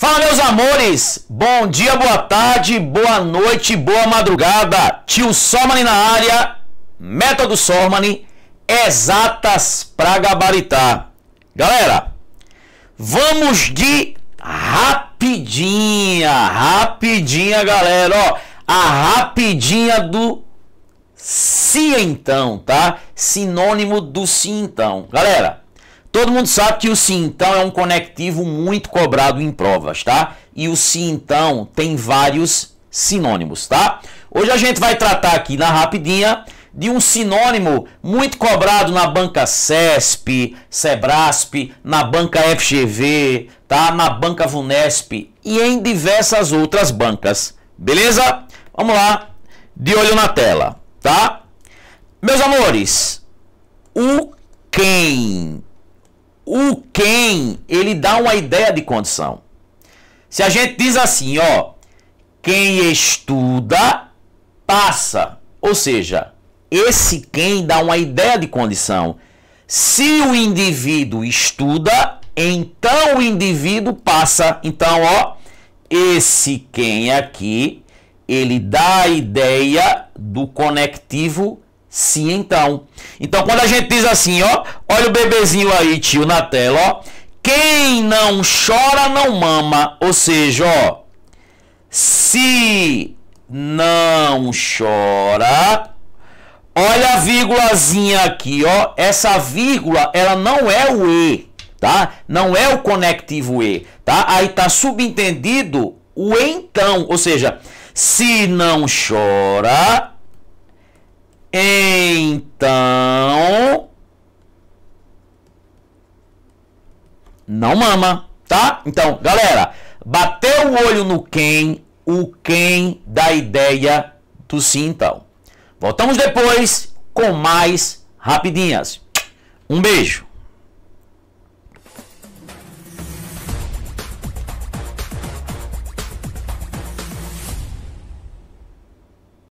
Fala, meus amores! Bom dia, boa tarde, boa noite, boa madrugada! Tio Sormani na área, método Sormani, exatas pra gabaritar. Galera, vamos de rapidinha, rapidinha, galera, ó, a rapidinha do se então, tá? Sinônimo do se então. Galera, Todo mundo sabe que o sim então é um conectivo muito cobrado em provas, tá? E o sim então tem vários sinônimos, tá? Hoje a gente vai tratar aqui na rapidinha de um sinônimo muito cobrado na banca CESP, Sebrasp, na banca FGV, tá? Na banca Vunesp e em diversas outras bancas. Beleza? Vamos lá. De olho na tela, tá? Meus amores, o quem quem, ele dá uma ideia de condição. Se a gente diz assim, ó, quem estuda passa, ou seja, esse quem dá uma ideia de condição. Se o indivíduo estuda, então o indivíduo passa. Então, ó, esse quem aqui, ele dá a ideia do conectivo se então. Então, quando a gente diz assim, ó, olha o bebezinho aí, tio, na tela, ó. Quem não chora não mama, ou seja, ó, se não chora, olha a vírgulazinha aqui, ó, essa vírgula, ela não é o E, tá? Não é o conectivo E, tá? Aí tá subentendido o então, ou seja, se não chora, então. Não mama, tá? Então, galera, bateu o olho no quem, o quem da ideia do sim, então. Voltamos depois com mais rapidinhas. Um beijo.